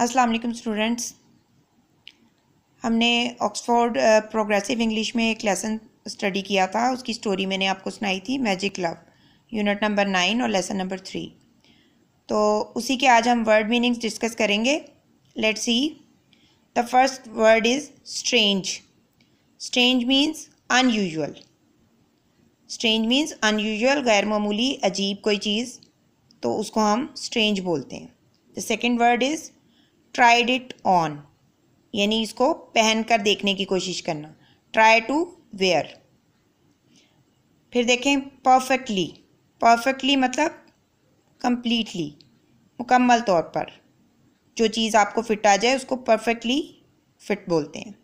Aslam students हमने Oxford progressive English में एक लेसन स्टडी किया था उसकी स्टोरी मैंने आपको सुनाई थी magic glove unit number nine और लेसन नंबर थ्री तो उसी के आज हम वर्ड मीनिंग्स डिस्कस करेंगे let's see the first word is strange strange means unusual strange means unusual गैर मामूली अजीब कोई चीज़ तो उसको हम स्ट्रेंज बोलते हैं the second word is tried it on यानी इसको पहन कर देखने की कोशिश करना ट्राई टू वेयर फिर देखें परफेक्टली परफेक्टली मतलब कम्प्लीटली मुकम्मल तौर पर जो चीज़ आपको फिट आ जाए उसको परफेक्टली फिट बोलते हैं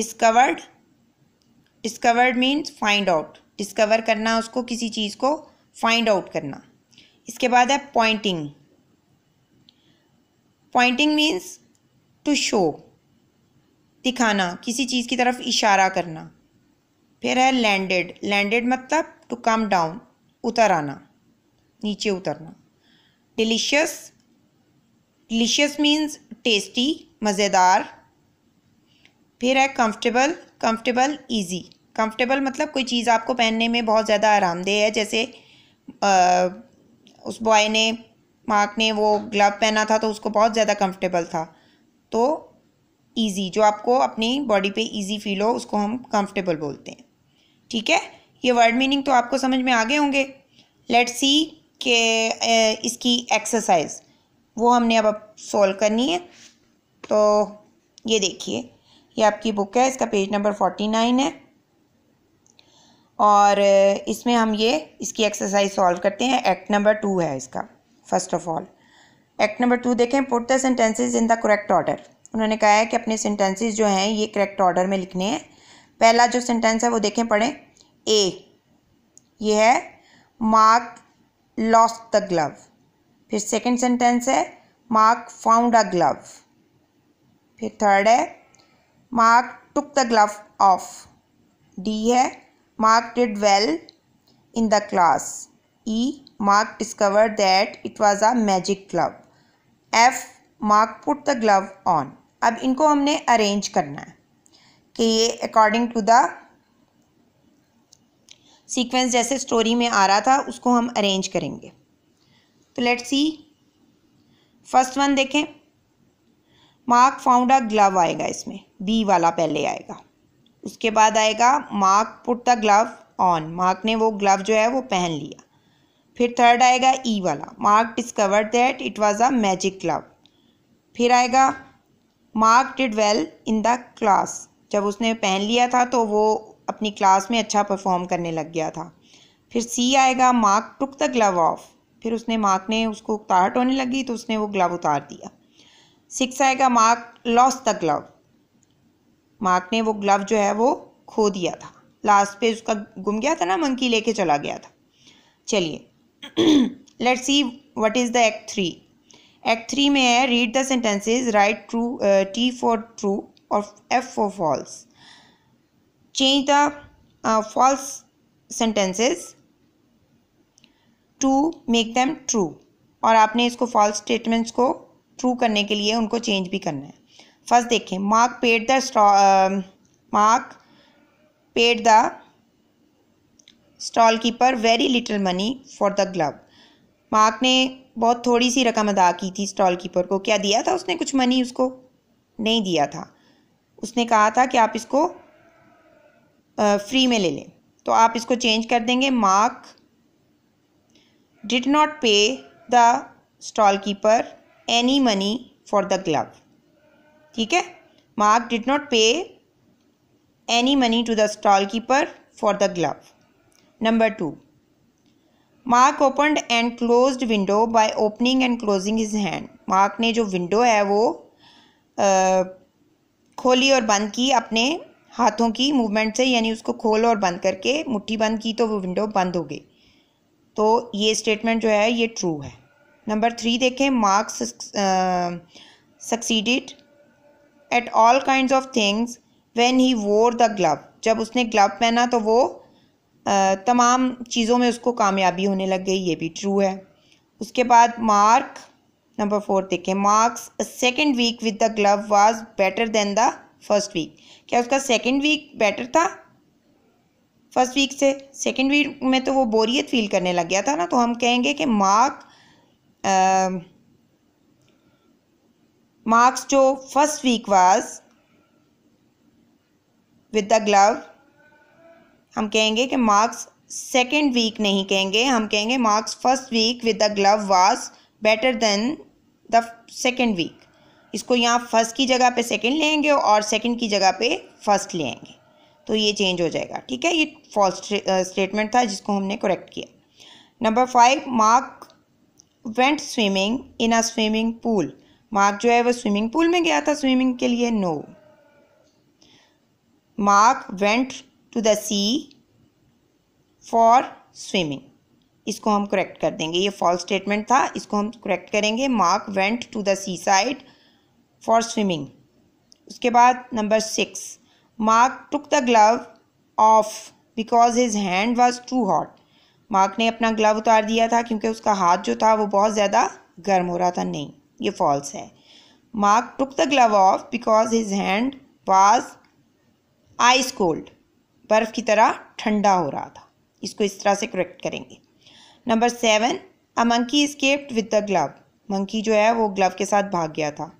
discovered discovered means find out discover करना उसको किसी चीज़ को फाइंड आउट करना इसके बाद है pointing pointing means to show दिखाना किसी चीज़ की तरफ इशारा करना फिर है लैंडेड लैंडेड मतलब टू कम डाउन उतर आना नीचे उतरना डिलीशियस डिलीशियस मीन्स टेस्टी मज़ेदार फिर है कंफर्टेबल कंफर्टेबल इजी कंफर्टेबल मतलब कोई चीज़ आपको पहनने में बहुत ज़्यादा आरामदेह है जैसे आ, उस बॉय ने मार्क ने वो ग्लव पहना था तो उसको बहुत ज़्यादा कंफर्टेबल था तो ईजी जो आपको अपनी बॉडी पे ईजी फील हो उसको हम कंफर्टेबल बोलते हैं ठीक है ये वर्ड मीनिंग तो आपको समझ में आगे होंगे लेट सी के इसकी एक्सरसाइज वो हमने अब अब सॉल्व करनी है तो ये देखिए ये आपकी बुक है इसका पेज नंबर फोर्टी नाइन है और इसमें हम ये इसकी एक्सरसाइज सॉल्व करते हैं एक्ट नंबर टू है इसका first of all act number two देखें put the sentences in the correct order उन्होंने कहा है कि अपने सेंटेंसेज जो हैं ये करेक्ट ऑर्डर में लिखने हैं पहला जो सेंटेंस है वो देखें पढ़ें ए ये है मार्क लॉस्ट द ग्लव फिर सेकेंड सेंटेंस है मार्क फाउंड अ ग्लव फिर थर्ड है Mark took the glove off D है Mark did well in the class E. Mark discovered that it was a magic glove. F. Mark put the glove on. अब इनको हमने arrange करना है कि ये अकॉर्डिंग टू द सीक्वेंस जैसे story में आ रहा था उसको हम अरेंज करेंगे तो लेट सी फर्स्ट वन देखें मार्क फाउंड अ ग्लव आएगा इसमें बी वाला पहले आएगा उसके बाद आएगा Mark put the glove on Mark ने वो ग्लव जो है वो पहन लिया फिर थर्ड आएगा ई e वाला Mark discovered that it was a magic glove फिर आएगा Mark did well in the class जब उसने पहन लिया था तो वो अपनी क्लास में अच्छा परफॉर्म करने लग गया था फिर सी आएगा Mark took the glove off फिर उसने मार्क ने उसको उताहट होने लगी तो उसने वो ग्लव उतार दिया सिक्स आएगा Mark lost the glove Mark ने वो ग्लव जो है वो खो दिया था लास्ट पे उसका गुम गया था ना मंकी लेके चला गया था चलिए let's see what is the act three act three में है read the sentences right true T for true और F for false change the false sentences to make them true और आपने इसको फॉल्स स्टेटमेंट्स को ट्रू करने के लिए उनको चेंज भी करना है फर्स्ट देखें Mark paid the Mark paid the stall keeper very little money for the glove Mark ने बहुत थोड़ी सी रकम अदा की थी स्टॉल कीपर को क्या दिया था उसने कुछ मनी उसको नहीं दिया था उसने कहा था कि आप इसको फ्री में ले लें तो आप इसको चेंज कर देंगे Mark did not pay the stall keeper any money for the glove ठीक है Mark did not pay any money to the stall keeper for the glove Number two Mark opened and closed window by opening and closing is hand Mark ने जो window है वो आ, खोली और बंद की अपने हाथों की मूवमेंट से यानी उसको खोल और बंद करके मुट्ठी बंद की तो वो विंडो बंद हो गई तो ये स्टेटमेंट जो है ये ट्रू है नंबर थ्री देखें Mark succeeded at all kind of things when he wore the glove जब उसने ग्लव पहना तो वो तमाम चीज़ों में उसको कामयाबी होने लग गई ये भी ट्रू है उसके बाद मार्क नंबर फोर देखें Mark's second week with the glove was better than the first week क्या उसका सेकेंड वीक बेटर था फर्स्ट वीक से सेकेंड वीक में तो वो बोरियत फील करने लग गया था ना तो हम कहेंगे कि मार्क मार्क्स जो first week was with the glove हम कहेंगे कि मार्क्स सेकेंड वीक नहीं कहेंगे हम कहेंगे Mark's first week with the glove was better than the second week इसको यहाँ फर्स्ट की जगह पे सेकेंड लेंगे और सेकेंड की जगह पे फर्स्ट लेंगे तो ये चेंज हो जाएगा ठीक है ये फॉल्स स्टेटमेंट था जिसको हमने करेक्ट किया number five Mark went swimming in a swimming pool Mark जो है वो स्विमिंग पूल में गया था स्विमिंग के लिए no Mark went to the sea for swimming इसको हम करेक्ट कर देंगे ये फॉल्स स्टेटमेंट था इसको हम करेक्ट करेंगे Mark went to the seaside for swimming उसके बाद number six Mark took the glove off because his hand was too hot Mark ने अपना ग्लव उतार दिया था क्योंकि उसका हाथ जो था वो बहुत ज़्यादा गर्म हो रहा था नहीं ये फॉल्स है Mark took the glove off because his hand was ice cold बर्फ़ की तरह ठंडा हो रहा था इसको इस तरह से करेक्ट करेंगे number seven a monkey escaped with the glove monkey जो है वो ग्लव के साथ भाग गया था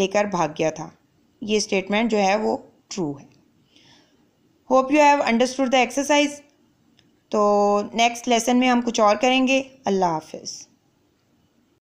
लेकर भाग गया था ये स्टेटमेंट जो है वो ट्रू है hope you have understood the exercise तो नेक्स्ट लेसन में हम कुछ और करेंगे अल्लाह हाफिज़